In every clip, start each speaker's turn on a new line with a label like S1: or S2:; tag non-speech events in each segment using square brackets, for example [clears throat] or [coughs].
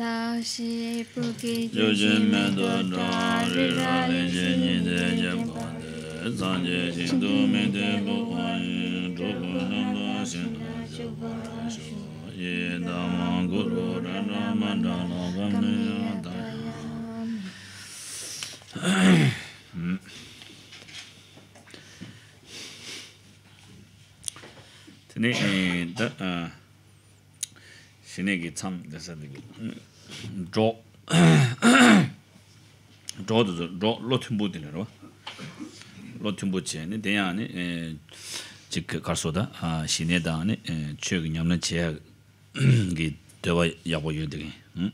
S1: ສາຊ
S2: ີປູເກຈິໂຍຈິນມັ້ນດໍດໍຣາເລຈິນຍິນເດຈັບພົນຊັນເຈຫິຕຸມິນເດບູຂານທຸບະນິນດໍ조 조도 조 로팀부디네로 로팀부체는 대야니 에 직께 가서다 아 시내다니 에 최근염나 제기 되어 야보유디 응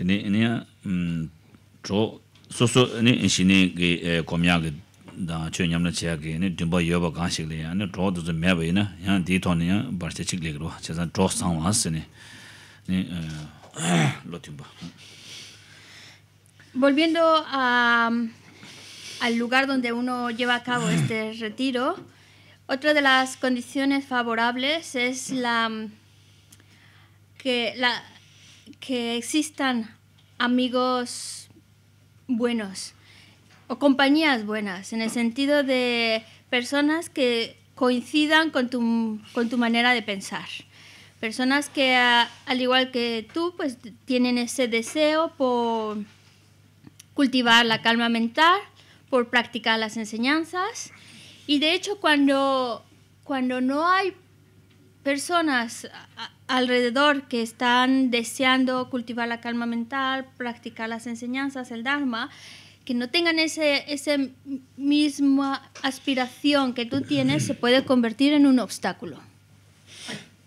S2: 아니야 음조 소소니 시내기 에 고미아기 다 최근염나 제기 네 듬바 여바 가실이야 네 조도 좀 매베나 야 디톤이야 버스틱 제가 조 상황 네 Ah, lo
S1: Volviendo al lugar donde uno lleva a cabo este retiro, otra de las condiciones favorables es que, existan amigos buenos o compañías buenas, en el sentido de personas que coincidan con tu manera de pensar personas que al igual que tú, pues tienen ese deseo por cultivar la calma mental, por practicar las enseñanzas. Y de hecho, cuando, cuando no hay personas alrededor que están deseando cultivar la calma mental, practicar las enseñanzas, el Dharma, que no tengan ese, misma aspiración que tú tienes, se puede convertir en un obstáculo.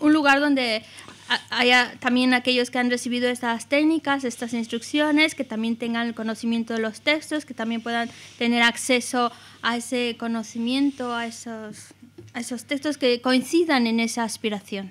S1: un lugar donde haya también aquellos que han recibido estas técnicas, estas instrucciones, que también tengan el conocimiento de los textos, que también puedan tener acceso a ese conocimiento, a esos, a esos textos que coincidan en esa aspiración.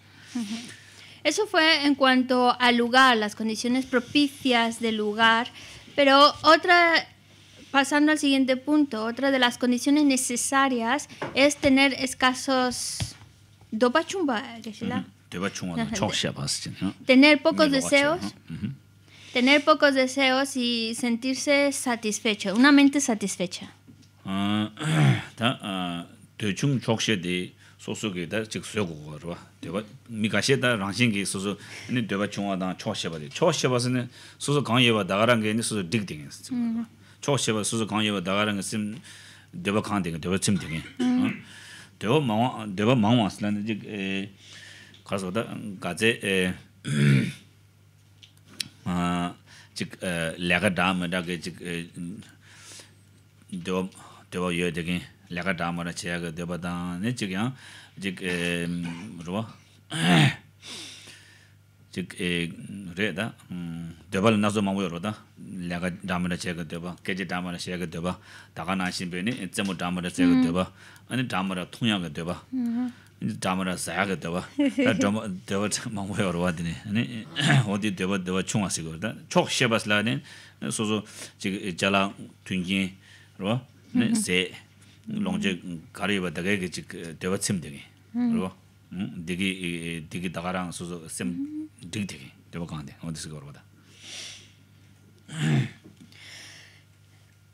S1: Eso fue en cuanto al lugar, las condiciones propicias del lugar, pero otra, pasando al siguiente punto, otra de las condiciones necesarias es tener escasos... Dopachumba, [laughs] Tener pocos deseos, tener pocos deseos y sentirse satisfecho, una mente satisfecha.
S2: Ah, [clears throat] ah, de 소소게다 즉 소고거와 대바 미가셰다 랑싱게 소소 아니 되바 총하다 초셔바리 초셔바스는 소소 강예바 다가랑게 있는 소소 딕딩 있어 초셔바 소소 강예바 다가랑게 심 되바 칸딩 되바 침딩 되바 망 되바 망 왔슬라는 즉 가서다 가제 [clears throat] 아 ᱡᱤᱠ ᱞᱮᱜᱟ ᱫᱟᱢ ᱫᱟᱜᱮ ᱡᱤᱠ ᱫᱚ ᱫᱚ ᱭᱟᱹ lakā dāmarā chayā gā dēpa dāng, nē chik yāng, chik, eh, rūwa, chik, rē dā, dēpa lā nāzu māngu yō rūwa dā, lakā dāmarā chayā gā dēpa, kēchī dāmarā chayā gā dēpa, dāgā nāshīn bē nē, tsēmu dāmarā chayā gā dēpa, anī dāmarā thūnyā gā dēpa, anī dāmarā sāyā gā dēpa, dēpa māngu yō rūwa dīne, chok chik, eh,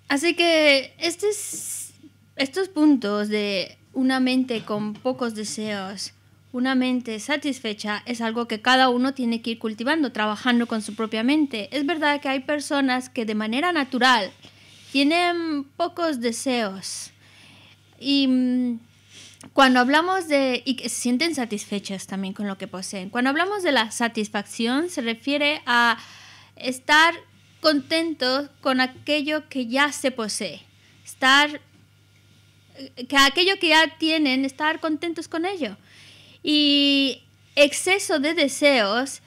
S1: Así que estos estos puntos de una mente con pocos deseos, una mente satisfecha es algo que cada uno tiene que ir cultivando, trabajando con su propia mente. Es verdad que hay personas que de manera natural tienen pocos deseos, y mm, cuando hablamos de... y que se sienten satisfechas también con lo que poseen. Cuando hablamos de la satisfacción se refiere a estar contentos con aquello que ya se posee. Estar... que aquello que ya tienen, estar contentos con ello. Y exceso de deseos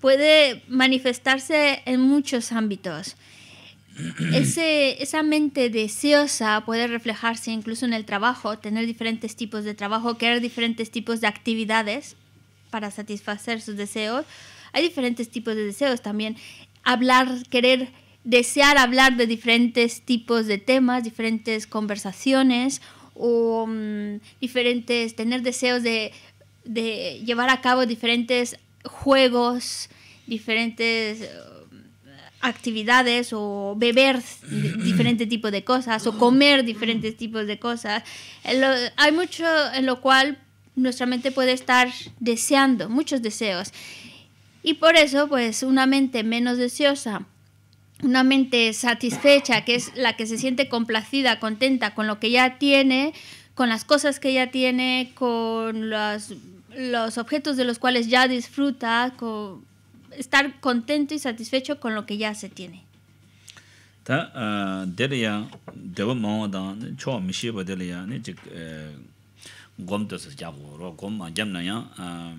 S1: puede manifestarse en muchos ámbitos esa mente deseosa puede reflejarse incluso en el trabajo, tener diferentes tipos de trabajo, crear diferentes tipos de actividades para satisfacer sus deseos. Hay diferentes tipos de deseos también. Hablar, querer, desear hablar de diferentes tipos de temas, diferentes conversaciones o mm, diferentes, tener deseos de, de llevar a cabo diferentes juegos, diferentes actividades o beber diferente tipo de cosas o comer diferentes tipos de cosas. Eh, hay mucho en lo cual nuestra mente puede estar deseando, muchos deseos. Y por eso, pues una mente menos deseosa, una mente satisfecha, que es la que se siente complacida, contenta con lo que ya tiene, con las cosas que ya tiene, con los, los objetos de los cuales ya disfruta, con estar contento y satisfecho con lo que ya se tiene.
S2: Ta eh, dele ya de mawa dan cho mishiba dele ya ni jik eh, gom dosa ro gom ma jam na ya eh,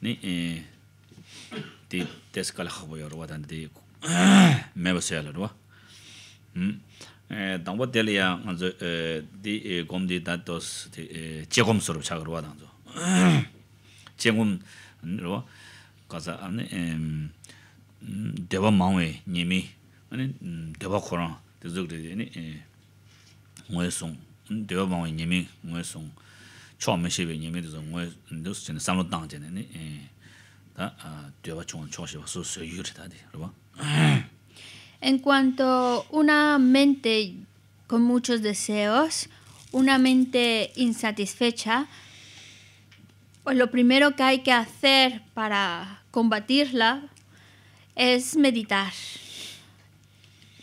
S2: ne di deskala khabo ya rwa dan di [coughs] meba soya la rwa hmm? dangwa dele ya nganzo de gom di dan dos di jegom sorup chaga rwa zo [coughs] jegom kaza ane em, dewa mawe nyemi ane dewa koran dezo kde ane e, ngwe song dewa mawe nyemi ngwe song chwa me shebe nyemi dezo ngwe dos chene samlo dang chene ane ta chwa chwa sheba su su yu rita [clears throat]
S1: En cuanto una mente con muchos deseos, una mente insatisfecha, pues lo primero que hay que hacer para combatirla es meditar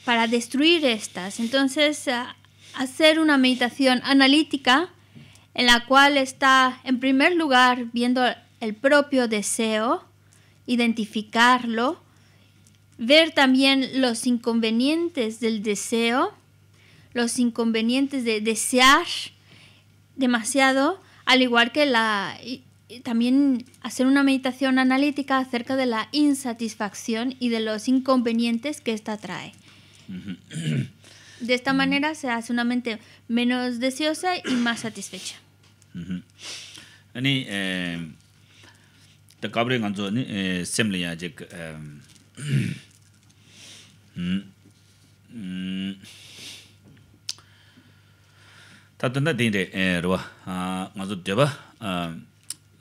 S1: para destruir estas. Entonces, eh, hacer una meditación analítica en la cual está, en primer lugar, viendo el propio deseo, identificarlo, ver también los inconvenientes del deseo, los inconvenientes de desear demasiado, al igual que la también hacer una meditación analítica acerca de la insatisfacción y de los inconvenientes que esta trae. De esta manera se hace una mente menos deseosa y más [coughs] satisfecha.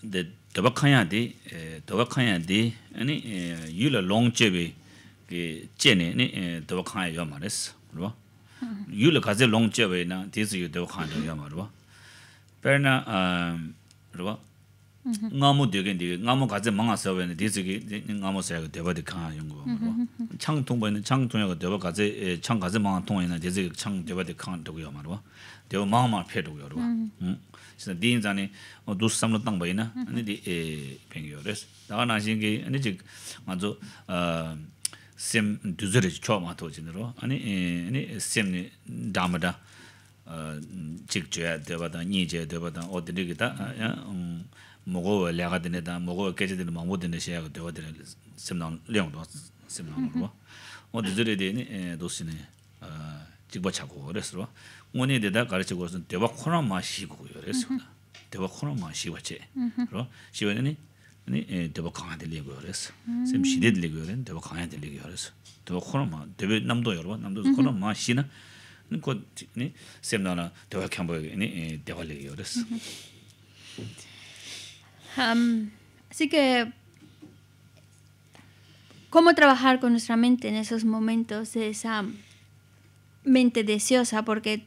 S2: de daba khaya di daba ani yu la long che bi ke che ne ni daba khaya yo ma res ro yu la ga ze long che bi na de zu yu de yo ma ro pe na ro nga mo de gen de nga mo ga ze ma nga sa we ne de zu nga mo sa ge de ba de khaya yo ngo ro chang tong ba ne chang tong ya ge de ba ga ze chang ga ze tong ya na chang de ba de de yo ma 대우 마음만 패도요 그러고 음 진짜 딘자네 어 두스삼로 땅 보이나 아니 디에 뱅이오레스 나가 나신게 아니 즉 맞아 어셈 두즈르 초마 도진으로 아니 아니 셈니 담다 어 직제 대바다 니제 대바다 어디리기다 야 mōgō wā liā gā dīne dā, mōgō wā kēchē dīne māngbō dīne shē yā gā dīwa dīne sīm nāng de
S1: así que cómo trabajar con nuestra mente en esos momentos esa mente deseosa porque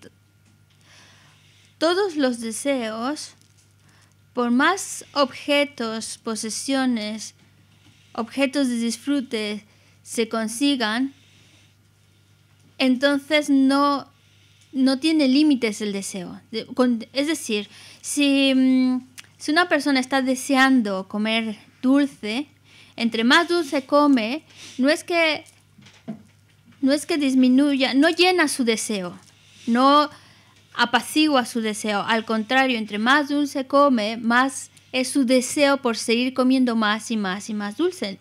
S1: todos los deseos, por más objetos, posesiones, objetos de disfrute se consigan, entonces no, no tiene límites el deseo. Es decir, si, mm, si una persona está deseando comer dulce, entre más dulce come, no es que no es que disminuya, no llena su deseo, no apacigua su deseo. Al contrario, entre más dulce come, más es su deseo por seguir comiendo más y más y más dulce.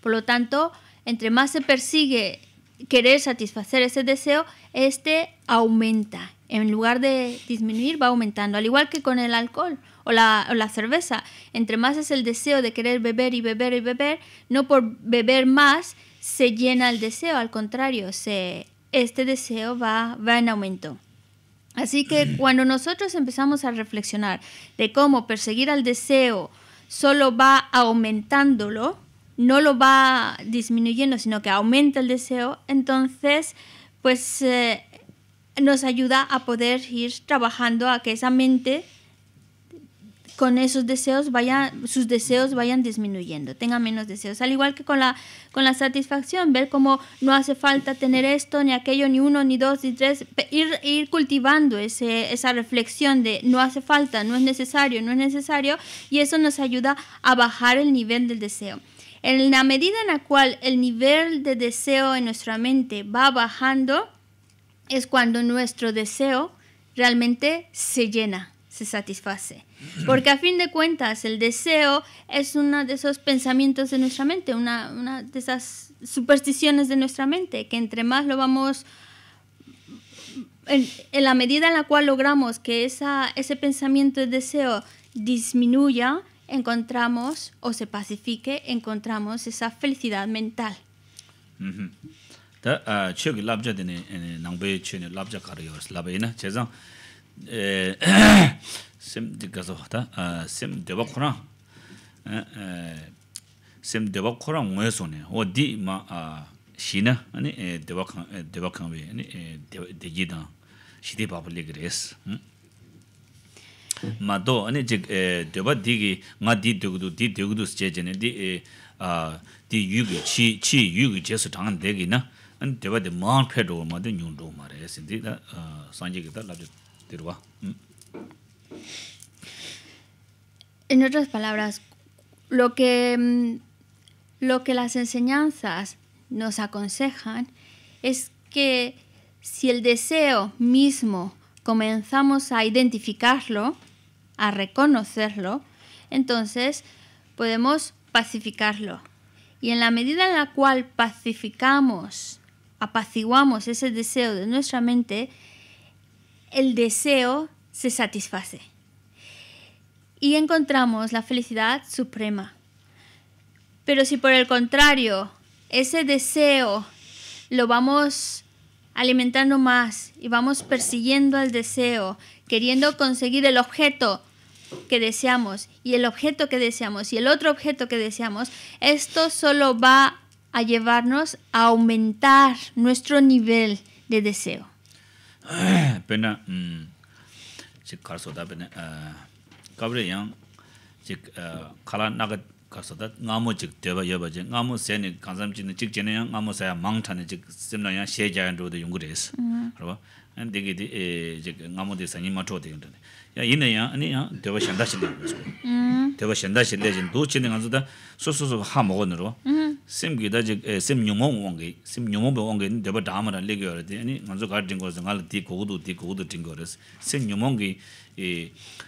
S1: Por lo tanto, entre más se persigue querer satisfacer ese deseo, este aumenta. En lugar de disminuir, va aumentando. Al igual que con el alcohol o la, o la cerveza. Entre más es el deseo de querer beber y beber y beber, no por beber más, se llena el deseo, al contrario, se, este deseo va, va en aumento. Así que mm. cuando nosotros empezamos a reflexionar de cómo perseguir al deseo solo va aumentándolo, no lo va disminuyendo, sino que aumenta el deseo, entonces pues eh, nos ayuda a poder ir trabajando a que esa mente con esos deseos sus deseos vayan disminuyendo, tenga menos deseos. Al igual que con la, con la satisfacción, ver cómo no hace falta tener esto, ni aquello, ni uno, ni dos, ni tres, ir, ir cultivando esa reflexión de no hace falta, no es necesario, no es necesario, y eso nos ayuda a bajar el nivel del deseo. En la medida en la cual el nivel de deseo en nuestra mente va bajando, es cuando nuestro deseo realmente se llena, se satisface. Porque a fin de cuentas el deseo es uno de esos pensamientos de nuestra mente, una, de esas supersticiones de nuestra mente, que entre más lo vamos... En, la medida en la cual logramos que esa, ese pensamiento de deseo disminuya, encontramos o se pacifique, encontramos esa felicidad mental.
S2: Mm-hmm. [clears throat] sim di gazo ta sim de ba khura sim de ba khura ngwe so ne o di ma shi na ani e, de ba khan e, e, shi de ba bu le gres hm? ma do ani ji nga di de di de gu che je ne di yu chi chi yu na ma de ma re di da sanje da la
S1: En otras palabras, lo que, mm, lo que las enseñanzas nos aconsejan es que si el deseo mismo comenzamos a identificarlo, a reconocerlo, entonces podemos pacificarlo. Y en la medida en la cual pacificamos, apaciguamos ese deseo de nuestra mente, el deseo se satisface y encontramos la felicidad suprema. Pero si por el contrario ese deseo lo vamos alimentando más y vamos persiguiendo al deseo, queriendo conseguir el objeto que deseamos y el objeto que deseamos y el otro objeto que deseamos, esto solo va a llevarnos a aumentar nuestro nivel de deseo.
S2: Ah, mm, ah. kabre yang chik khala naga kaso da ngamu chik 세니 yeba chik ngamu se ni kansam chik chik chene yang ngamu saya mang chane chik simna yang she jayan dhudu yungu res harwa an digi di chik ngamu di sanyi mato di yungu ya ina yang ani yang deba shenda shinde yungu deba shenda shinde yungu du chine da su su su nirwa sim sim sim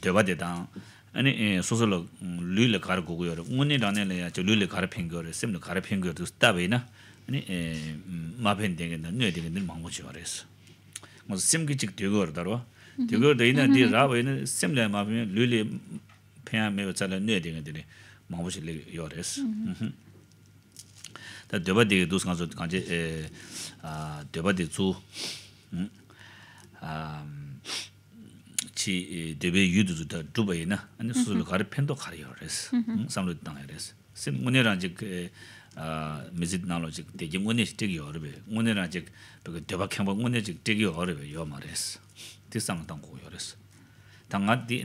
S2: dewa de dang ane soso lo lui le kar gu gu yor ngoni rane le ya jo le kar ping gu yor sim le kar ping gu yor dus tabi na ane ma pen na nyo dengi nil mangu chi waris ki chik ina di le le chi 데베 yudh dhudha dhubayi na suzulu gharib pindu ghariyo res, samlo it tang yores. Si ngunera jik mizid na lo jik degi ngune jik degi yorbe, ngune jik degi yorbe, ngune jik degi yorbe yorba res, di sang tang kukuyo res. Ta nga di,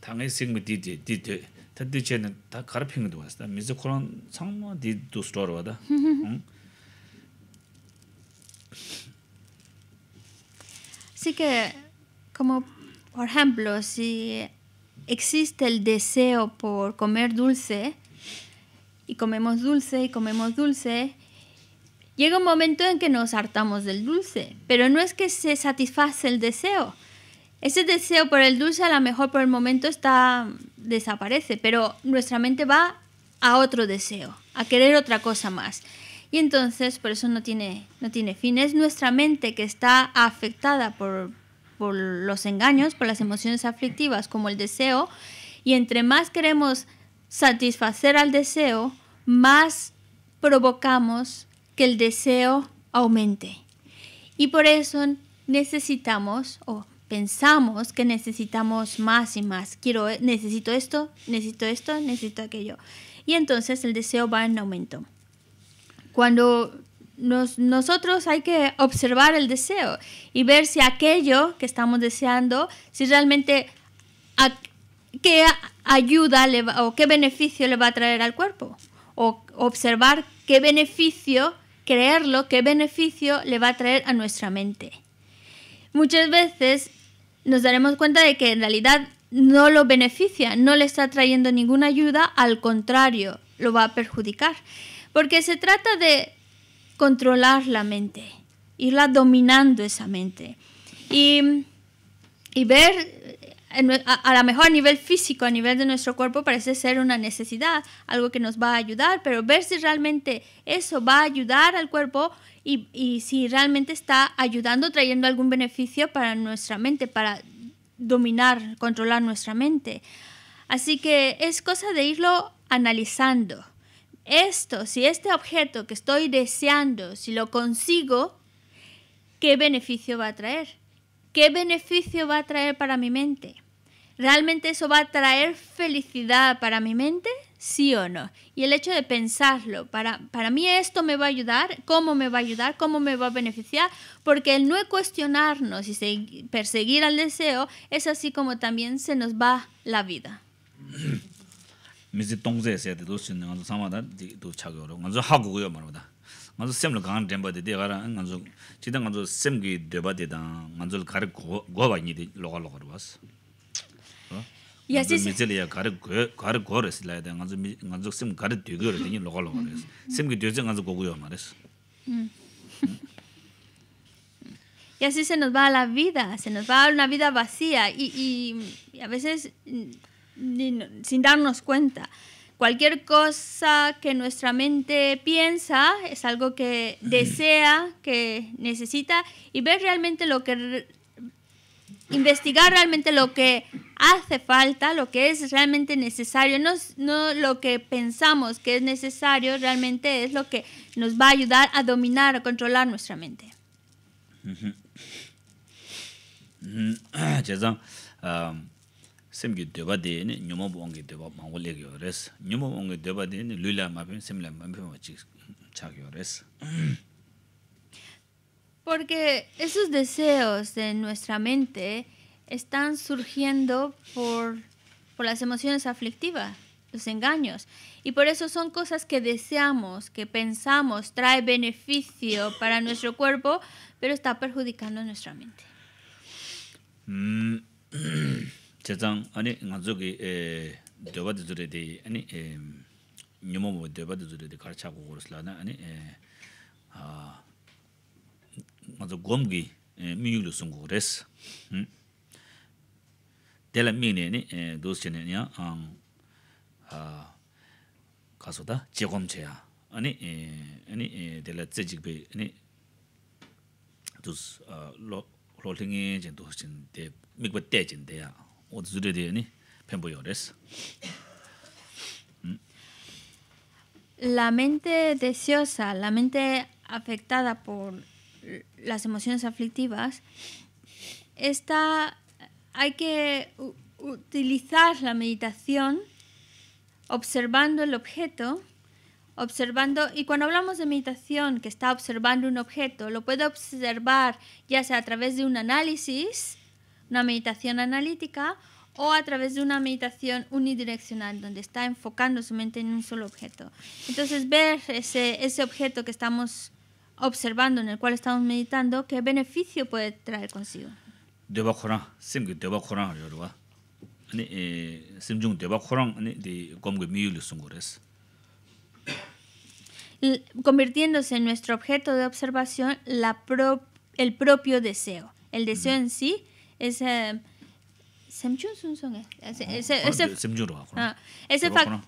S2: ta nga ising mithi di, di di, ta di gharib mizid di du
S1: Sike, Por ejemplo, si existe el deseo por comer dulce y comemos dulce y comemos dulce, llega un momento en que nos hartamos del dulce, pero no es que se satisface el deseo. Ese deseo por el dulce a lo mejor por el momento está desaparece, pero nuestra mente va a otro deseo, a querer otra cosa más. Y entonces por eso no tiene, no tiene fin. Es nuestra mente que está afectada por, por los engaños, por las emociones aflictivas, como el deseo. Y entre más queremos satisfacer al deseo, más provocamos que el deseo aumente. Y por eso necesitamos o pensamos que necesitamos más y más. Quiero, necesito esto, necesito esto, necesito aquello. Y entonces el deseo va en aumento. Cuando nosotros hay que observar el deseo y ver si aquello que estamos deseando, si realmente qué ayuda o qué beneficio le va a traer al cuerpo. O observar qué beneficio, creerlo, qué beneficio le va a traer a nuestra mente. Muchas veces nos daremos cuenta de que en realidad no lo beneficia, no le está trayendo ninguna ayuda, al contrario, lo va a perjudicar. Porque se trata de controlar la mente, irla dominando esa mente. Y, ver, a, lo mejor a nivel físico, a nivel de nuestro cuerpo, parece ser una necesidad, algo que nos va a ayudar, pero ver si realmente eso va a ayudar al cuerpo y, y si realmente está ayudando, trayendo algún beneficio para nuestra mente, para dominar, controlar nuestra mente. Así que es cosa de irlo analizando esto, si este objeto que estoy deseando, si lo consigo, ¿qué beneficio va a traer? ¿Qué beneficio va a traer para mi mente? ¿Realmente eso va a traer felicidad para mi mente? Sí o no. Y el hecho de pensarlo, para, para mí esto me va a ayudar, cómo me va a ayudar, cómo me va a beneficiar, porque el no cuestionarnos y perseguir al deseo es así como también se nos va la vida.
S2: 미지 동제 세대 도시 있는 건 상마다 도 차고로 먼저 하고요 말로다 먼저 샘로 강 덴버데 데가라 먼저 지든 먼저 샘기 데바데다 먼저 가르 고바니 로갈로거 봤어 야시 미젤이야 가르 가르 고르슬라야데 먼저 먼저 샘 가르 되거든요 로갈로거 그래서 샘기 되진 먼저 고고요 말했어
S1: Y así se nos va la vida, se nos va una vida y, y a veces sin darnos cuenta. Cualquier cosa que nuestra mente piensa es algo que desea, que necesita y ver realmente lo que investigar realmente lo que hace falta, lo que es realmente necesario, no, no lo que pensamos que es necesario, realmente es lo que nos va a ayudar a dominar, a controlar nuestra mente.
S2: Mm [sniffs]
S1: Porque esos deseos de nuestra mente están surgiendo por, por las emociones aflictivas, los engaños. Y por eso son cosas que deseamos, que pensamos, trae beneficio para nuestro cuerpo, pero está perjudicando nuestra mente.
S2: Mm. [clears throat] Chetan, ane nga zuke dewaad zurede, ane nyo mo mo dewaad zurede karachaa kukukurusla, ane ane nga zu guwamgi mii yuglu sun kukukures. Tela mii ne, ane duos chen ee, ane kaso taa chikwam chaya. Ane, ane, ane, tela tsejikwe, ane, duos loolhingi chen duos chen mikba chen
S1: La mente deseosa, la mente afectada por las emociones aflictivas, está, hay que utilizar la meditación observando el objeto, observando, y cuando hablamos de meditación que está observando un objeto, lo puede observar ya sea a través de un análisis, una meditación analítica o a través de una meditación unidireccional, donde está enfocando su mente en un solo objeto. Entonces, ver ese, ese objeto que estamos observando, en el cual estamos meditando, qué beneficio puede traer consigo. convirtiéndose en nuestro objeto de observación la el propio deseo el deseo en sí esa Semjun Sunson ese, ese, ese, ah, ese, ah, ah, factor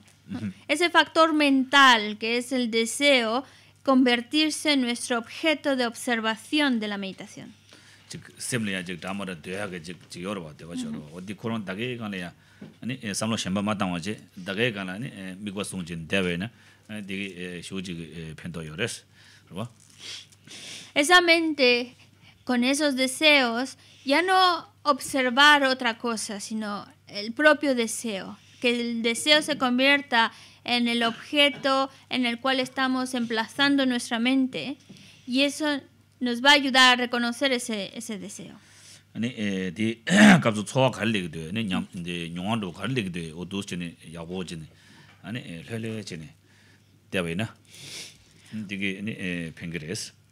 S1: ese factor mental que es el deseo convertirse en nuestro objeto de observación de la meditación.
S2: semlya jik dhamara dhyoya ka jik jik yorwa dewa choro odi koron dagae kaana ya samlo shenpa matangwa je dagae kaana mikwa sungjin dewe na digi shio jik pento
S1: Esa mente con esos deseos ya no observar otra cosa, sino el propio deseo, que el deseo se convierta en el objeto en el cual estamos emplazando nuestra mente y eso nos va a ayudar a reconocer ese, ese deseo.
S2: [clears throat]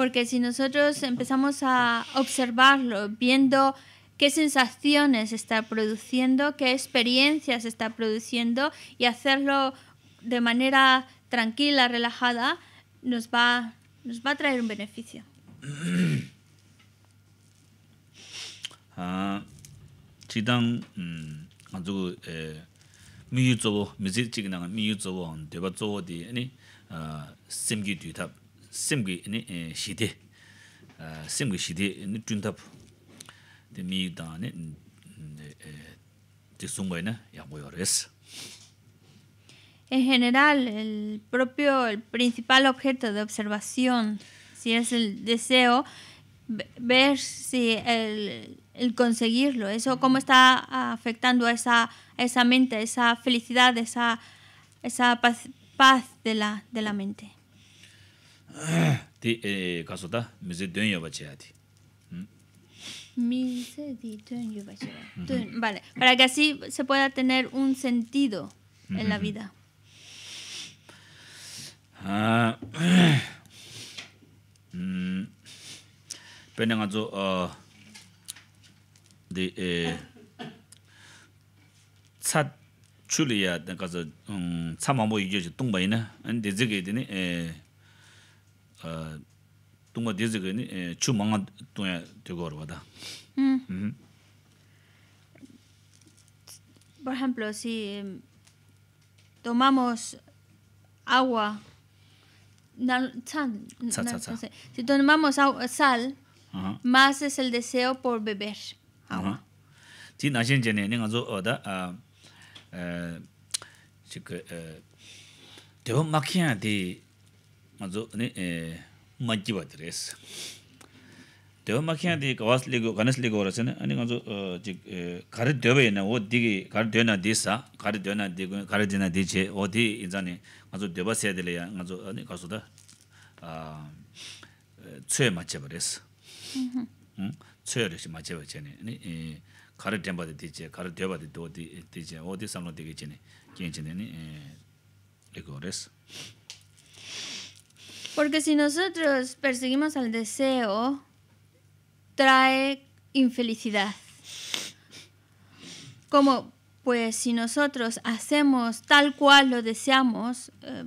S1: porque si nosotros empezamos a observarlo, viendo qué sensaciones está produciendo, qué experiencias está produciendo y hacerlo de manera tranquila, relajada, nos va, nos va a traer un beneficio. En general, el propio, el principal objeto de observación, si es el deseo, ver si el, conseguirlo, eso cómo está afectando a esa, esa mente, esa felicidad, esa, esa paz, de la mente.
S2: Eh, 디 kaso ta mi se 미제 yo ba chea ti.
S1: Mi se di duen yo ba chea. Vale, para que así se pueda tener un sentido en la vida.
S2: Peni nga jo, di, chad chuli ya, mambo di zige di ni, 동거 디즈그니 추망아 동에 되고 얻어 봐다. 음. 음.
S1: 예를 들어 tomamos agua nan tan si tomamos sal más es el deseo por beber
S2: agua. 진아신전에는가서어더 mazo ne majji ba dres de ma khyan de gawas le go ganas le go ra sene ani gazo ji kar de be na o di gi kar de na de sa kar de na de go kar de na de che o di i ja ne gazo de ba se de ya gazo ani da tsue ma che tsue re ma che ne o di che ne ne
S1: Porque si nosotros perseguimos al deseo, trae infelicidad. Como, pues si nosotros hacemos tal cual lo deseamos, eh,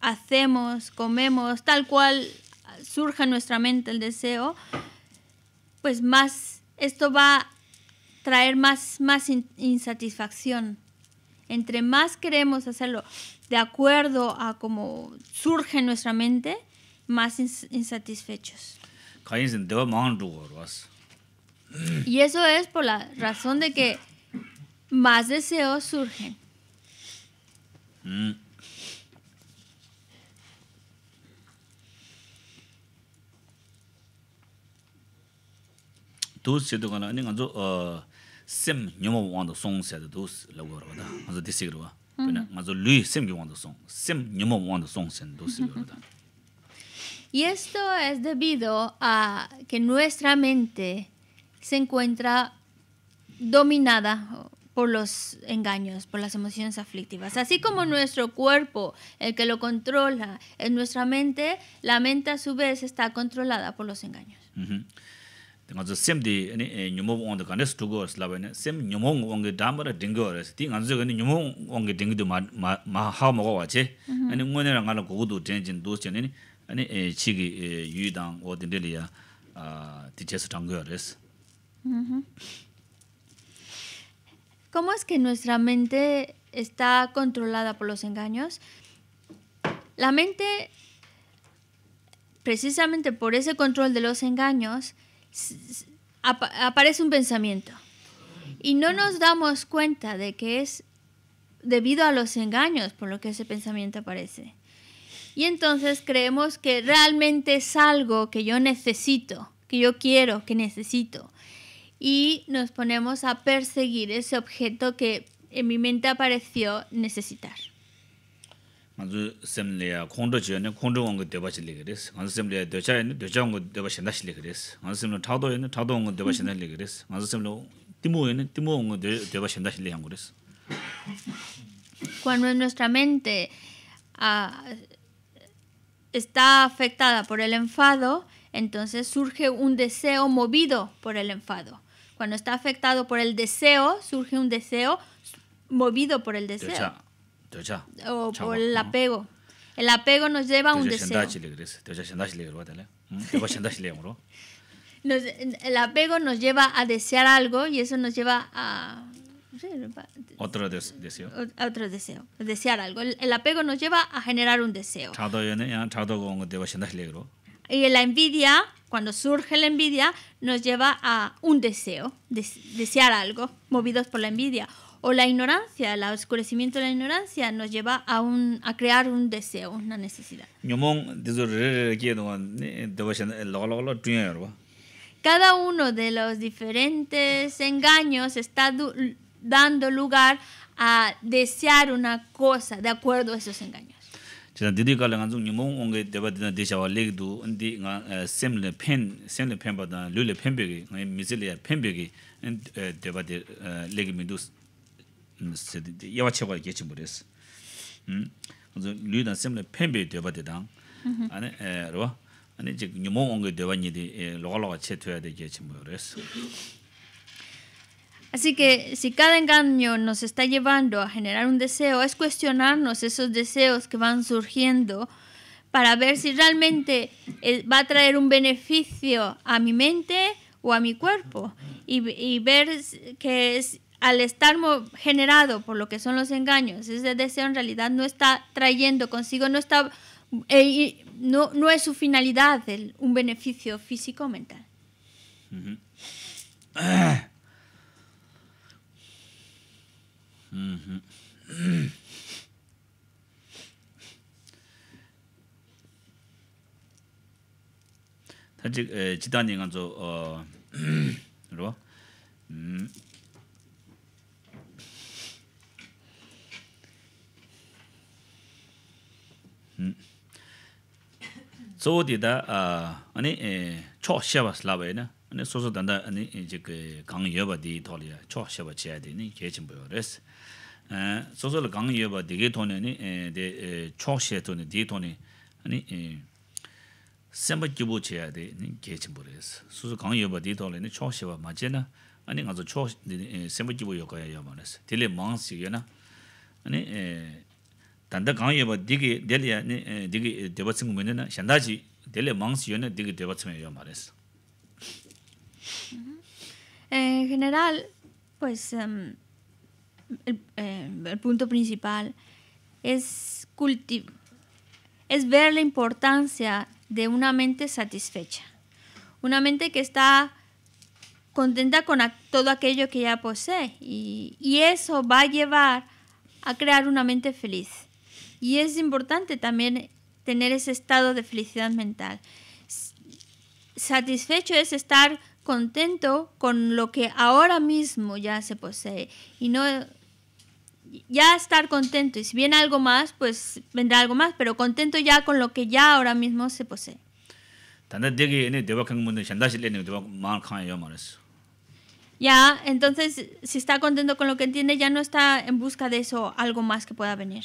S1: hacemos, comemos, tal cual surja en nuestra mente el deseo, pues más, esto va a traer más, insatisfacción entre más queremos hacerlo de acuerdo a cómo surge nuestra mente, más insatisfechos. Y eso es por la razón de que más deseos surgen y esto es debido a que nuestra mente se encuentra dominada por los engaños, por las emociones aflictivas. Así como nuestro cuerpo, el que lo controla, en nuestra mente, la mente a su vez está controlada por los engaños
S2: ngazu sem di ani nyumo ong de kanes to go slava ne sem nyumo ong ge damara ra ding go res ti ngazu ge nyumo ong ge ding ma ma ha mo go wa che ani ngone ra ngala go du den jin du che ne ani eh, chi gi eh, yu dang o den de li ya ti che su dang res
S1: ¿Cómo es que nuestra mente está controlada por los engaños? La mente, precisamente por ese control de los engaños, aparece un pensamiento y no nos damos cuenta de que es debido a los engaños por lo que ese pensamiento aparece. Y entonces creemos que realmente es algo que yo necesito, que yo quiero, que necesito. Y nos ponemos a perseguir ese objeto que en mi mente apareció necesitar. Cuando nuestra mente ah, está afectada por el enfado, entonces surge un deseo movido por el enfado. Cuando está afectado por el deseo, surge un deseo movido por el deseo
S2: o, por el
S1: apego. El apego nos lleva a un deseo. ¿eh? ¿Mm? el apego nos lleva a desear algo y eso nos lleva a... otro deseo. desear algo. El, apego nos lleva a generar un deseo. Y la envidia, cuando surge la envidia, nos lleva a un deseo, desear algo, movidos por la envidia o la ignorancia, el oscurecimiento de la ignorancia nos lleva a, crear un deseo, una necesidad.
S2: Eh,
S1: Cada uno de los diferentes engaños está dando lugar a desear una cosa de acuerdo a esos engaños. Así que si cada engaño nos está llevando a generar un deseo, es cuestionarnos esos deseos que van surgiendo para ver si realmente eh, va a traer un beneficio a mi mente o a mi cuerpo y, y ver qué es al estar generado por lo que son los engaños, ese deseo en realidad no está trayendo consigo, no, está, eh, no, es su finalidad el, un beneficio físico o mental.
S2: [clears throat] [clears throat] tsō di dā anī chō xeba slāba ya nā anī sō sō tanda anī di tōli ya chō xeba di nī kēchī mbō yō rēs la kāng yeba di gī tōni anī di tōni anī kibu di di kibu kaya En
S1: general, pues em, el, punto principal es, es ver la importancia de una mente satisfecha, una mente que está contenta con todo aquello que ya posee y eso va a llevar a crear una mente feliz. Y es importante también tener ese estado de felicidad mental. Satisfecho es estar contento con lo que ahora mismo ya se posee y no ya estar contento y si viene algo más, pues vendrá algo más, pero contento ya con lo que ya ahora mismo se posee. Ya, entonces si está contento con lo que tiene, ya no está en busca de eso, algo más que pueda venir.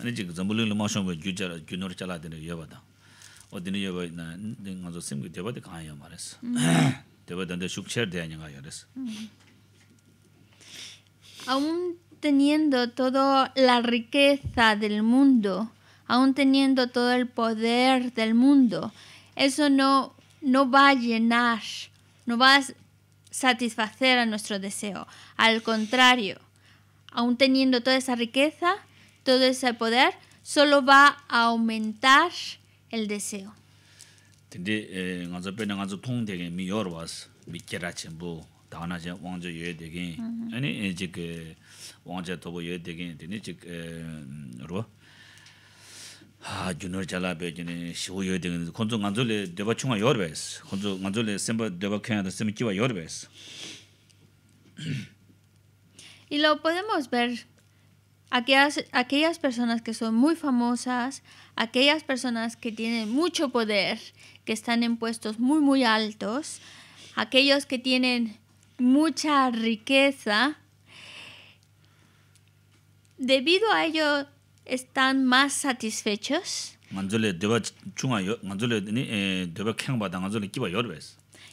S2: aún [clears throat]
S1: teniendo toda la riqueza del mundo aún teniendo todo el poder del mundo eso no no va a llenar no va a satisfacer a nuestro deseo al contrario aún teniendo toda esa riqueza todo ese poder solo va a aumentar el deseo. Y lo podemos ver Aquellas, personas que son muy famosas, aquellas personas que tienen mucho poder, que están en puestos muy, muy altos, aquellos que tienen mucha riqueza, debido a ello están más satisfechos.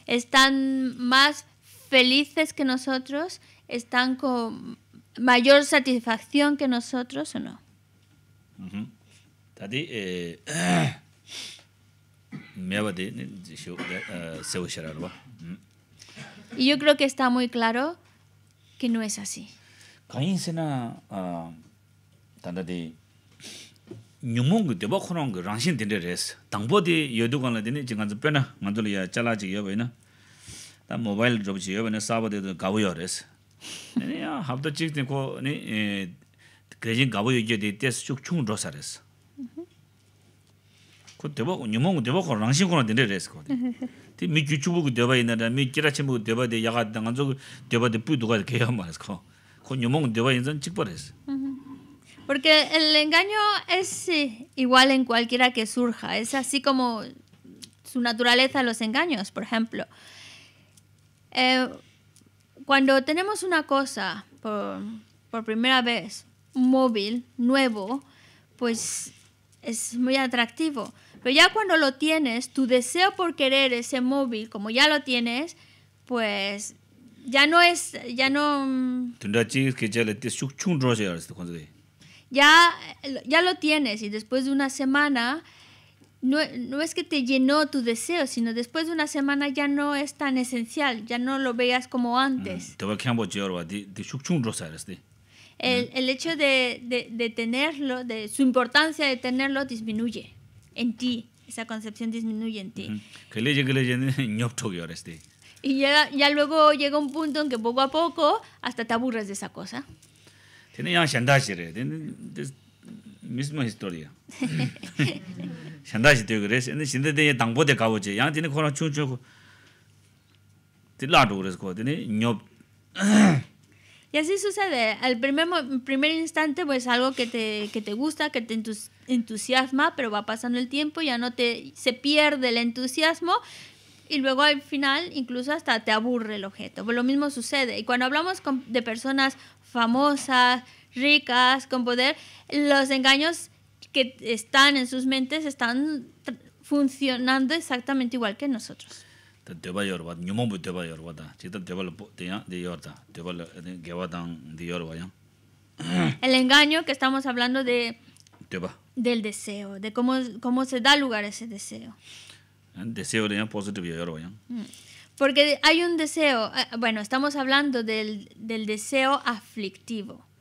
S1: Están más felices que nosotros, están con mayor satisfacción que nosotros o no.
S2: Uh -huh. Tati, eh,
S1: y yo creo que está muy claro que no es así.
S2: nyungmung ge deba khurang rangshin den de res dangbo de yedu gan la den de gan zpe na ngan ya chala ji yo ta mobile job ji yo na sa de ga res porque
S1: el engaño es igual en cualquiera que surja, es así como su naturaleza los engaños, por ejemplo. Eh, cuando tenemos una cosa por, por primera vez, un móvil nuevo, pues es muy atractivo. Pero ya cuando lo tienes, tu deseo por querer ese móvil, como ya lo tienes, pues ya no es, ya no... Mm, ya, ya lo tienes y después de una semana no, no, es que te llenó tu deseo, sino después de una semana ya no es tan esencial, ya no lo veas como antes.
S2: El,
S1: mm. el hecho de, de, tenerlo, de su importancia de tenerlo disminuye en ti, esa concepción disminuye en ti. Y ya, ya luego llega un punto en que poco a poco hasta te aburres de esa cosa
S2: misma historia.
S1: Y así sucede, al primer, primer instante pues algo que te, que te gusta, que te entusiasma, pero va pasando el tiempo, ya no te, se pierde el entusiasmo y luego al final incluso hasta te aburre el objeto. Pues lo mismo sucede. Y cuando hablamos de personas famosas, ricas, con poder, los engaños que están en sus mentes están funcionando exactamente igual que nosotros.
S2: [clears throat]
S1: El engaño que estamos hablando de del deseo, de cómo, cómo se da lugar a ese deseo. Ah, mm. Porque hay un deseo, eh, bueno, estamos hablando del, del deseo aflictivo.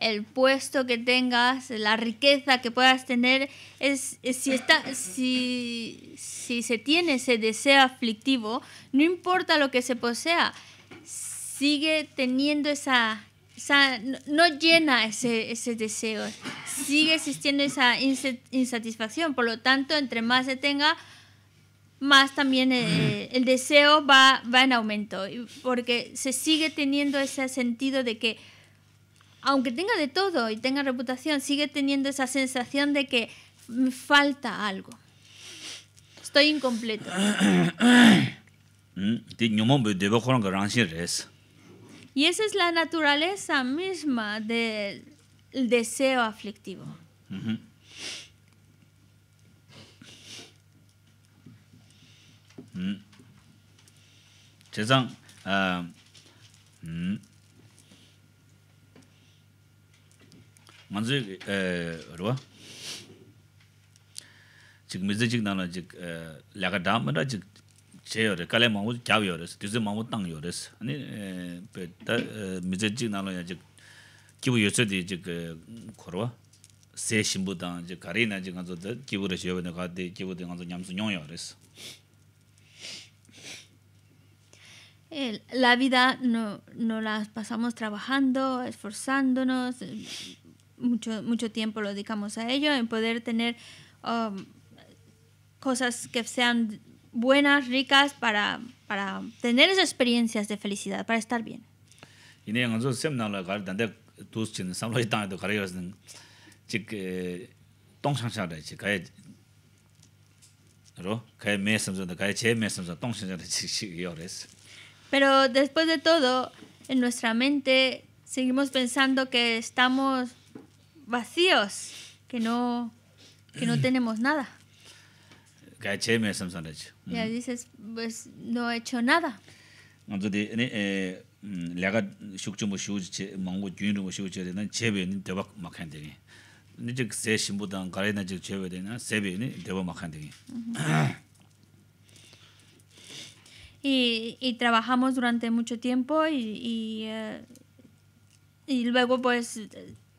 S1: el puesto que tengas, la riqueza que puedas tener, es, si, está, si, si se tiene ese deseo aflictivo, no importa lo que se posea, sigue teniendo esa no, llena ese, deseo, sigue existiendo esa insatisfacción, por lo tanto, entre más se tenga, más también el, eh, mm. el deseo va, va en aumento, porque se sigue teniendo ese sentido de que aunque tenga de todo y tenga reputación, sigue teniendo esa sensación de que me falta algo. Estoy incompleto. Mm, y esa es la naturaleza misma del deseo aflictivo.
S2: Uh 먼저 에 얼어 지금 이제 지금 나는 이제 내가 담마다 지금 제어를 깔에 마음을 잡여서 뒤에 아니 베타 미제지 나는 이제 기부 요소들이 그세 이제 가리나 이제 가서 기부를 지어내 가데 기부도 가서 냠수 용여서
S1: 에 라비다 노노 라스 파사모스 트라바한도 에스포르산도노스 mucho, mucho tiempo lo dedicamos a ello, en poder tener um, cosas que sean buenas, ricas, para, para tener esas experiencias de felicidad, para estar bien. Pero después de todo, en nuestra mente seguimos pensando que estamos vacíos, que no, que no tenemos nada.
S2: Gache me samsanrach. Ya mm.
S1: dices, pues no he hecho nada.
S2: Anzodi ne eh, eh, mm, laga shukchu mo shu che mango junio mo shu che chebe ni deba makhan de. Ni je se shimbu dan gare na je chebe de na sebe ni deba [clears throat]
S1: Y, y trabajamos durante mucho tiempo y, y, uh, y luego pues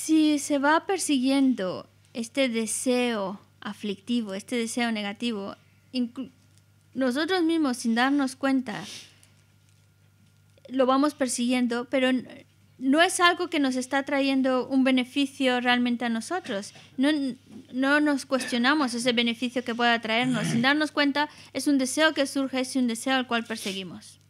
S1: si se va persiguiendo este deseo aflictivo, este deseo negativo, nosotros mismos sin darnos cuenta lo vamos persiguiendo, pero no es algo que nos está trayendo un beneficio realmente a nosotros. No, nos cuestionamos ese beneficio que pueda traernos. Sin darnos cuenta, es un deseo que surge, es un deseo al cual perseguimos.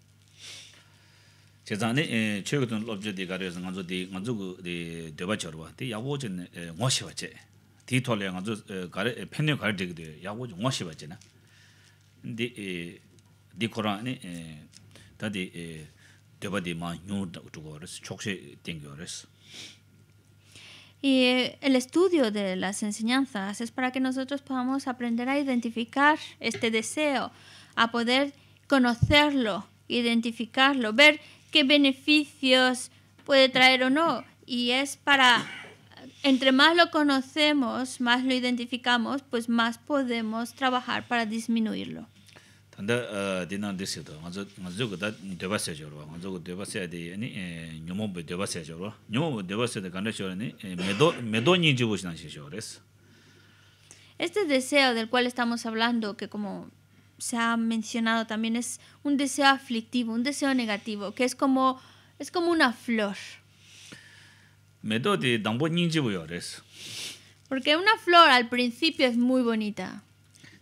S1: Y eh, el estudio de las enseñanzas es para que nosotros podamos aprender a identificar este deseo, a poder conocerlo, identificarlo, ver qué beneficios puede traer o no. Y es para, entre más lo conocemos, más lo identificamos, pues más podemos trabajar para disminuirlo.
S2: Tanda dinaan disi dha, nga zyoga dha dheba siya zyorwa, nga zyoga dheba siya dhi nyumumbi dheba siya zyorwa. Nyumumbi dheba siya dha kanda ni medo medo jibu zyana siya zyorwa es.
S1: Este deseo del cual estamos hablando, que como se ha mencionado también, es un deseo aflictivo, un deseo negativo, que es como, es como una flor.
S2: Medo de dambu nyi jibu zyorwa
S1: Porque una flor al principio es muy bonita.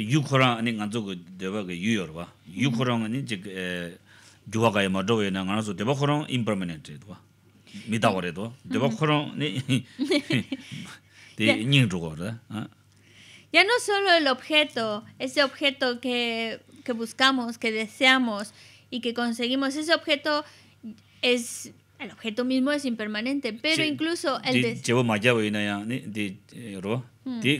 S2: yukurang ane nga zogu deba ge yu yorwa yukurang ane jik juwa kaya ma zogu ena nga zogu deba kurang impermanent edwa mida war edwa deba kurang de nying zogu warda
S1: ya no solo el objeto ese objeto que que buscamos que deseamos y que conseguimos ese objeto es el objeto mismo es impermanente pero incluso el de llevo
S2: mayabo y naya de roa y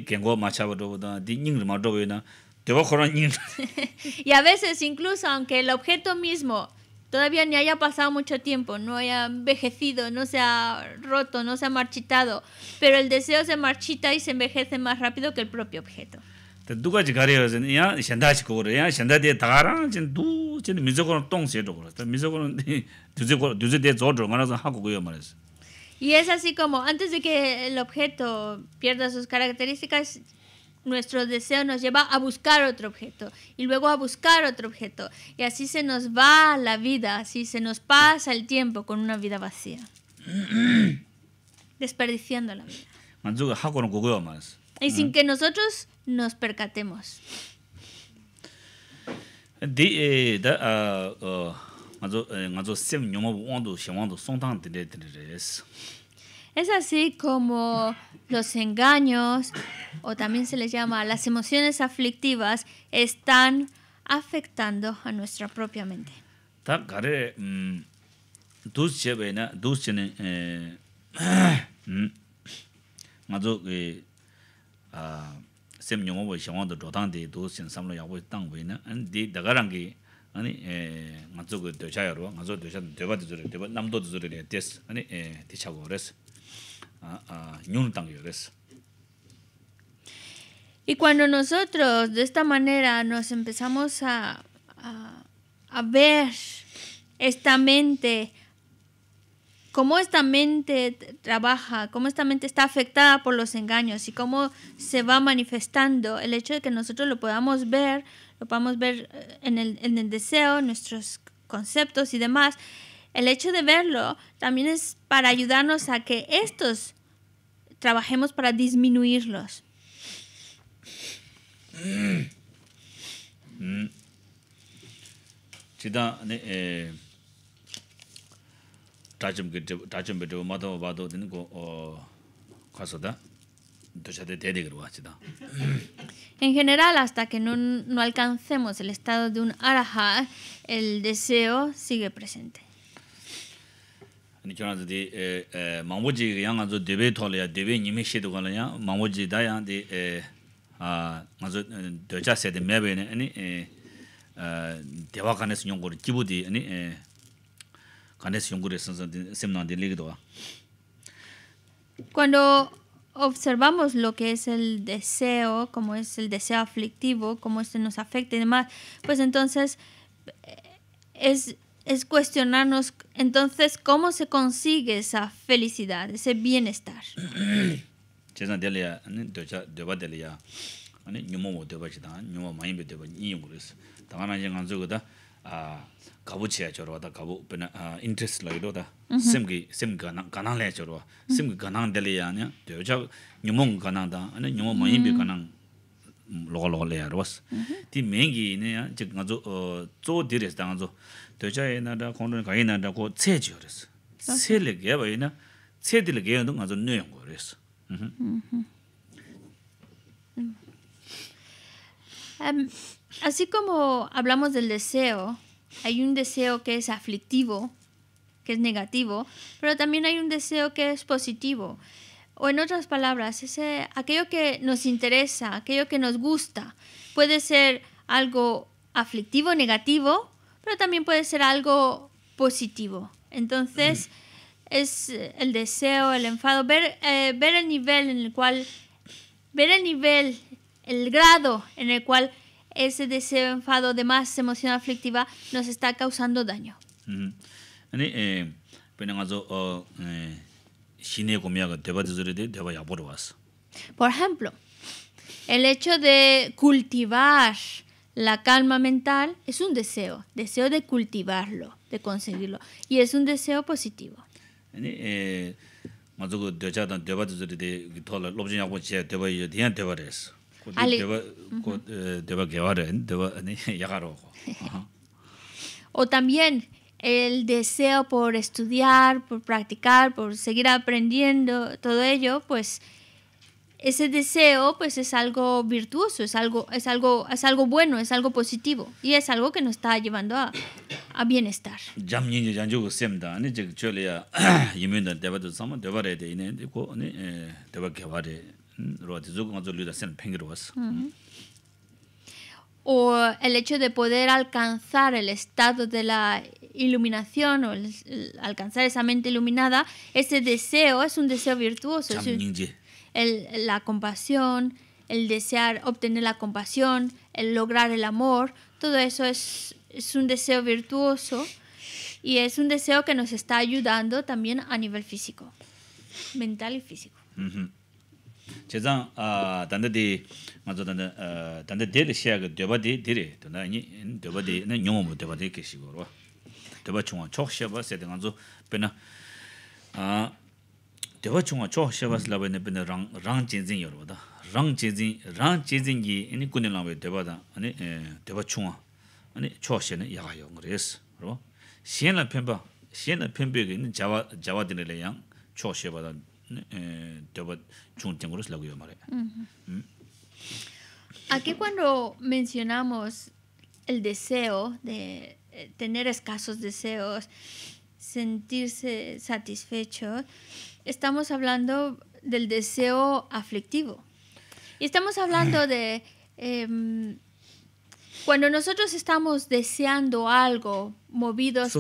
S1: a veces incluso aunque el objeto mismo todavía ni haya pasado mucho tiempo, no haya envejecido, no se ha roto, no se ha marchitado, pero el deseo se marchita y se envejece más rápido que el propio objeto.
S2: [laughs]
S1: Y es así como, antes de que el objeto pierda sus características, nuestro deseo nos lleva a buscar otro objeto y luego a buscar otro objeto. Y así se nos va la vida, así se nos pasa el tiempo con una vida vacía. desperdiciando la vida. y sin que nosotros nos percatemos.
S2: Eh, de de de es
S1: es así como los engaños o también se les llama las emociones aflictivas están afectando a nuestra propia mente
S2: ta gare um mm, dus chebe na eh, [coughs] mm, ma chene eh um ngazo ge a sem nyomo wo dos de dus chen samlo yawo tang na an de garangi
S1: y cuando nosotros de esta manera nos empezamos a, a, a ver esta mente, cómo esta mente trabaja, cómo esta mente está afectada por los engaños y cómo se va manifestando, el hecho de que nosotros lo podamos ver, lo podemos ver en el, en el deseo, nuestros conceptos y demás. El hecho de verlo también es para ayudarnos a que estos trabajemos para disminuirlos.
S2: Entonces te tiene que
S1: En general, hasta que no, no alcancemos el estado de un araja, el deseo sigue presente.
S2: Nichiran zidi mangboji ya nga zo debe tole ya debe nime shido kala ya mangboji da ya di nga zo doja sede mebe ne ani dewa kanes yonkuru jibu di ani kanes yonkuru semna di ligido
S1: Cuando observamos lo que es el deseo, cómo es el deseo aflictivo, cómo este nos afecta y demás, pues entonces es, es cuestionarnos entonces cómo se consigue esa felicidad, ese bienestar.
S2: 아 çhyā 저러다 rwa dhā gābu pī na interest lā yodhā sīmki ganāng lé cho rwa sīmki 아니 déla yāni dhaya chā nyamuṋi ngāng dhā nyamuṋi mohīmbi ngāng logo logo lé har was ti mēngi yiné ya chik ngā zo tsō dhī
S1: ko zo Así como hablamos del deseo, hay un deseo que es aflictivo, que es negativo, pero también hay un deseo que es positivo. O en otras palabras, aquello que nos interesa, aquello que nos gusta, puede ser algo aflictivo, negativo, pero también puede ser algo positivo. Entonces, es eh, el deseo, el enfado, ver, eh, ver el nivel en el cual, ver el nivel, el grado en el cual ese enfado de más emoción aflictiva nos está causando daño. Por ejemplo, el hecho de cultivar la calma mental es un deseo, deseo de cultivarlo, de conseguirlo y es un deseo positivo. O [laughs] [laughs] también el deseo por estudiar, por practicar, por seguir aprendiendo, todo ello, pues ese deseo pues es algo virtuoso, es algo es algo es algo bueno, es algo positivo y es algo que nos está llevando a a bienestar.
S2: [clears throat]
S1: o el hecho de poder alcanzar el estado de la iluminación o alcanzar esa mente iluminada, ese deseo es un deseo virtuoso. el, la compasión, el desear obtener la compasión, el lograr el amor, todo eso es, es un deseo virtuoso y es un deseo que nos está ayudando también a nivel físico, mental y físico.
S2: che 아 danda dee mazo danda danda dee 되버디 xeaga deeba dee dee re danda ee deeba dee ee nyoo muu deeba dee kishigoo rwa deeba chunga chok xeba xeade 랑 pe na deeba chunga chok xeba 아니 labay na pe na rang jing jing yoo rwa da rang jing rang da chunga chok la la jawa da
S1: Aquí cuando mencionamos el deseo de eh, tener escasos deseos, sentirse satisfecho, estamos hablando del deseo aflictivo. Y estamos hablando [clears throat] de em, cuando nosotros estamos deseando algo, movidos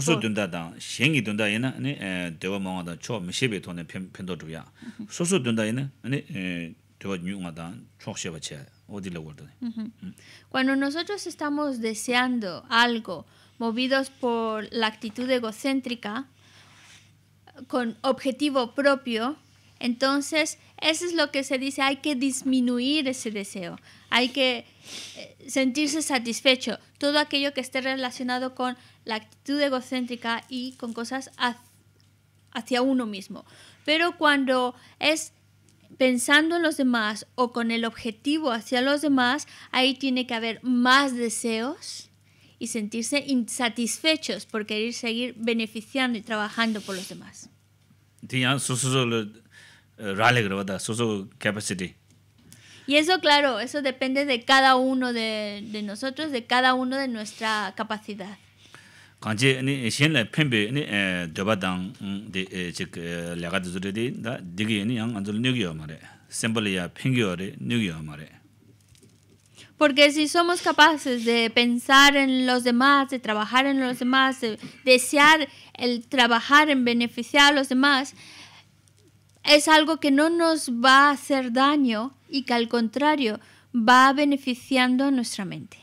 S1: cuando nosotros estamos deseando algo movidos por la actitud egocéntrica con objetivo propio entonces eso es lo que se dice, hay que disminuir ese deseo, hay que eh, sentirse satisfecho. Todo aquello que esté relacionado con la actitud egocéntrica y con cosas hacia uno mismo. Pero cuando es pensando en los demás o con el objetivo hacia los demás, ahí tiene que haber más deseos y sentirse insatisfechos por querer seguir beneficiando y trabajando por los demás. Y eso, claro, eso depende de cada uno de, nosotros, de cada uno de nuestra capacidad. Porque si somos capaces de pensar en los demás, de trabajar en los demás, de desear el trabajar en beneficiar a los demás, es algo que no nos va a hacer daño y que al contrario va beneficiando nuestra mente.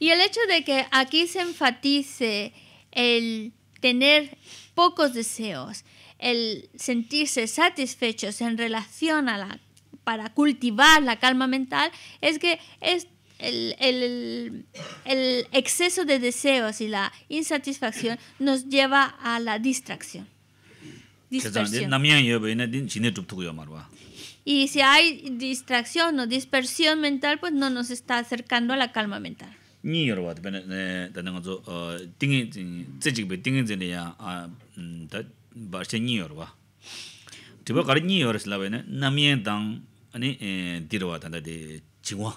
S1: Y el hecho de que aquí se enfatice el tener pocos deseos, el sentirse satisfechos en relación a la para cultivar la calma mental es que es el, el, el exceso de deseos y la insatisfacción nos lleva a la distracción. Dispersión. Y si hay distracción o dispersión mental, pues no nos está acercando a la calma mental.
S2: ni yorwa va ne da nang zo ding zhe ji be ding ya a da ba she ni yorwa de ba gar ni yors la be ne namien dang ani tiro dirwa da de jingwa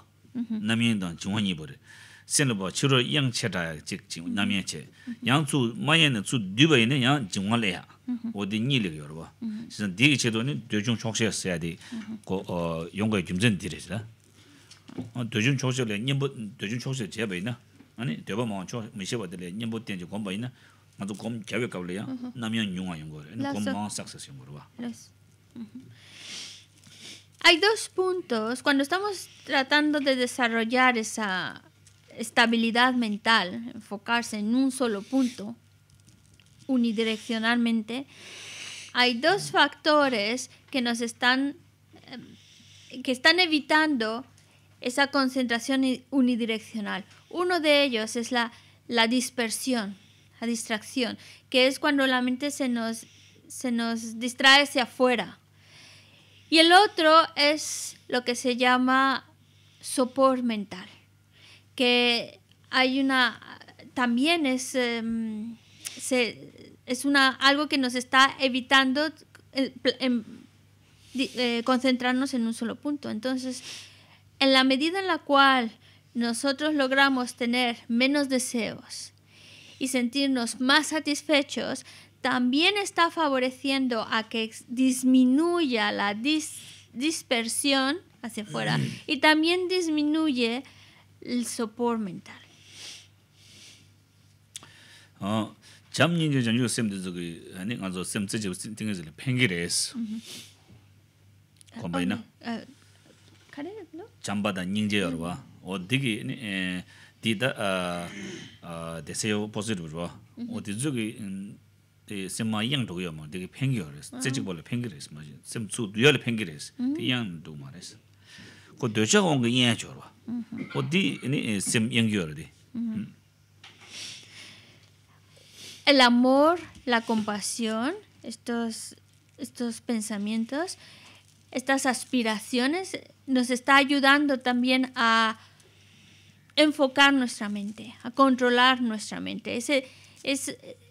S2: nam yin dang chingwa nyi bo re. Senle bo chiro yang che tayag chingwa nam yin che. Yang zu maye na zu dvibayi na yang chingwa le ya. Wo di nyi le ge yor waa. Si san di ki che do ni dui chung chok shek ya di le nyembo, che bayi na chok le nyembo bayi na kyawe
S1: ya Hay dos puntos. Cuando estamos tratando de desarrollar esa estabilidad mental, enfocarse en un solo punto, unidireccionalmente, hay dos factores que nos están em, que están evitando esa concentración unidireccional. Uno de ellos es la, dispersión, la distracción, que es cuando la mente se nos, se nos distrae hacia afuera. Y el otro es lo que se llama sopor mental, que hay una, también es, em, es una, algo que nos está evitando eh, em, eh, concentrarnos en un solo punto. Entonces, en la medida en la cual nosotros logramos tener menos deseos y sentirnos más satisfechos, también está favoreciendo a que disminuya la dispersión hacia afuera y también disminuye el sopor mental el amor la compasión estos pensamientos estas aspiraciones nos está ayudando también a enfocar nuestra mente, a controlar nuestra mente. Ese es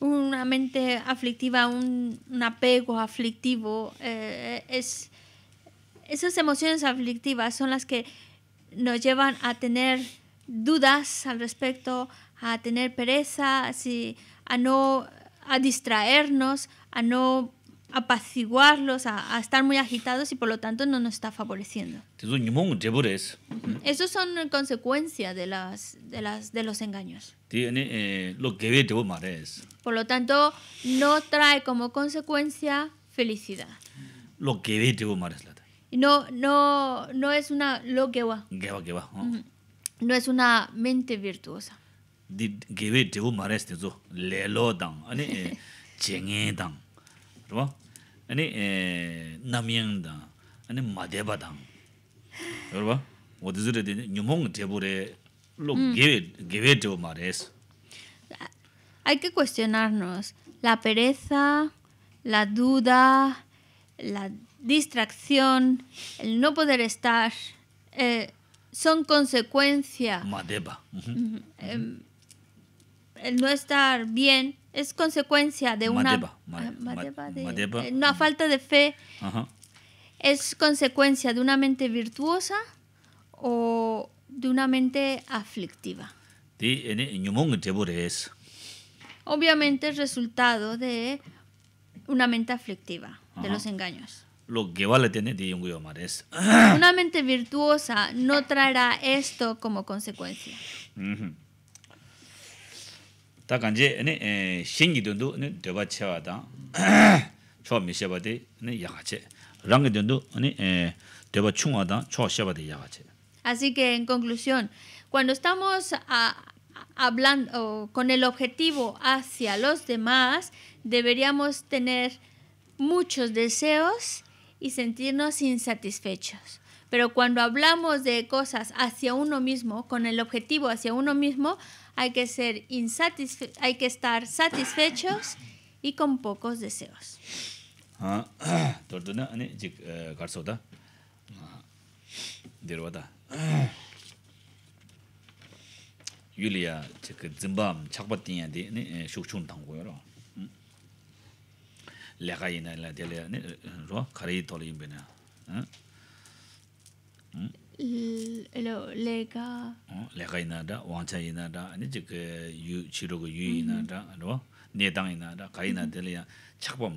S1: una mente aflictiva, un, apego aflictivo. Eh, es, esas emociones aflictivas son las que nos llevan a tener dudas al respecto, a tener pereza, a no a distraernos, a no apaciguarlos, a, estar muy agitados y por lo tanto no nos está favoreciendo. Esos son consecuencias de las, de las de los
S2: engaños. Eh,
S1: por lo tanto, no trae como consecuencia felicidad.
S2: Lo que de
S1: No, no, no es una lo que va. Que va, que va. No es una mente virtuosa.
S2: Que ve te mareste zo le lo dang, eh, [laughs] ¿ani? chenge dang, ¿verdad? ane eh, namien dang, ¿ani? madeba dang, ¿verdad? O de zure de nyumong te bure lo mm. que ve te mareste
S1: hay que cuestionarnos la pereza, la duda, la distracción, el no poder estar, eh, son consecuencia. Eh, el no estar bien es consecuencia de una, una eh, falta de fe. Es consecuencia de una mente virtuosa o de una mente aflictiva obviamente es resultado de una mente aflictiva, de los engaños.
S2: Lo que vale [clears throat]
S1: Una mente virtuosa no traerá esto como consecuencia. Así que en conclusión, cuando estamos a, hablando con el objetivo hacia los demás, deberíamos tener muchos deseos y sentirnos insatisfechos. Pero cuando hablamos de cosas hacia uno mismo, con el objetivo hacia uno mismo, hay que, ser insatis hay que estar satisfechos y con pocos deseos.
S2: [clears throat] 율리아 li ya zimbab chakpa ting ya di shuk chung tang ku ya ra leka ina ya dili ya, karayi tola yung piya na leka ina ra, wangcha ina ra, yu yu ina ra, ne ina ina ya chakpa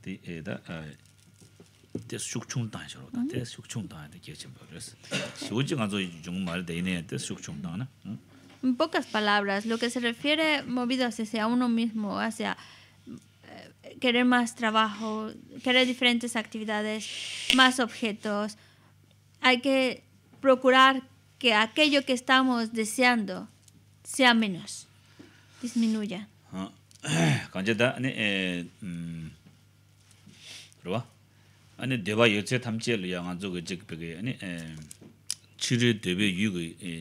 S2: di
S1: En pocas palabras, lo que se refiere movidas hacia uno mismo, hacia eh, querer más trabajo, querer diferentes actividades, más objetos, hay que procurar que aquello que estamos deseando sea menos, disminuya.
S2: [clears throat] 아니 데바 여체 탐체를 양아 저거 즉 비게 아니 에 치르 데베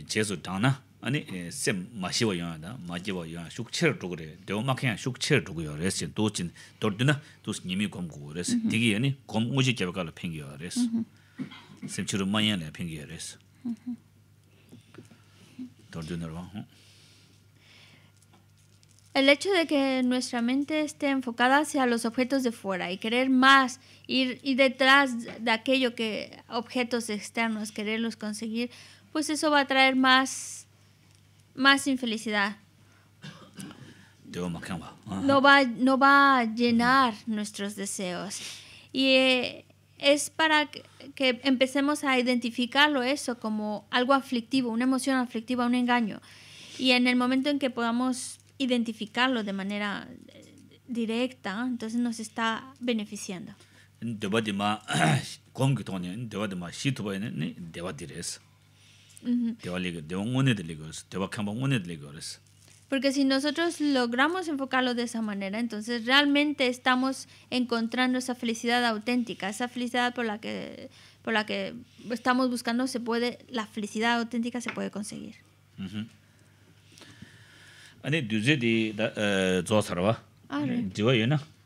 S2: 제소 당나 아니 에셈 마시와 양아다 마지와 유아 숙체를 두고 그래 데오마케야 숙체를 두고 여레스 도친 도르드나 도스 니미 검고 그래서 되게 아니 검 오지 팽겨 그래서 셈치로 마야네 팽겨 그래서 도르드나 와
S1: El hecho de que nuestra mente esté enfocada hacia los objetos de fuera y querer más Y detrás de aquello que objetos externos, quererlos conseguir, pues eso va a traer más, más infelicidad.
S2: No
S1: va, no va a llenar nuestros deseos. Y eh, es para que, que empecemos a identificarlo eso como algo aflictivo, una emoción aflictiva, un engaño. Y en el momento en que podamos identificarlo de manera eh, directa, entonces nos está beneficiando
S2: de ma ni tongni dewadi ma shi tubayi ni dewadi res dewa liga, dewa ngone de liga res, dewa kamba ngone de liga res
S1: Porque si nosotros logramos enfocarlo de esa manera, entonces realmente estamos encontrando esa felicidad auténtica, esa felicidad por la que, por la que estamos buscando, se puede, la felicidad auténtica se puede conseguir.
S2: Ani duzi di zo sarwa, jiwa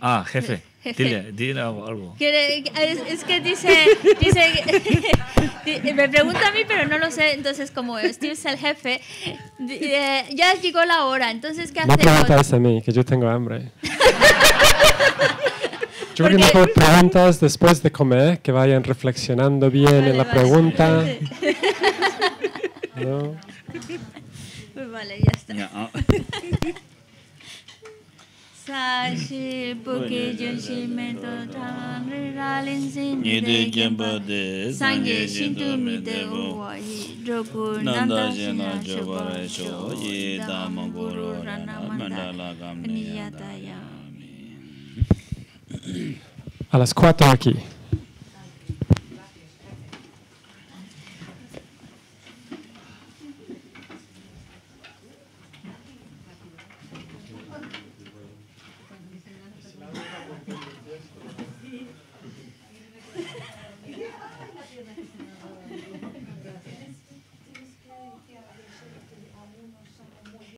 S1: Ah, jefe. Dile,
S2: dile algo.
S1: Es, que dice, dice [laughs] me pregunta a mí, pero no lo sé. Entonces, como Steve es el jefe, eh, ya llegó la hora. Entonces, ¿qué hacemos? No preguntas
S2: a mí, que yo tengo hambre. [laughs] Yo creo que mejor preguntas después de comer, que vayan reflexionando bien en la pregunta. [laughs] ¿No?
S1: Pues vale, ya está. Ya. Ah. sāshī pūkī jūshī mē tō tāṁ rī rālīṃ
S2: sīṃ nī dē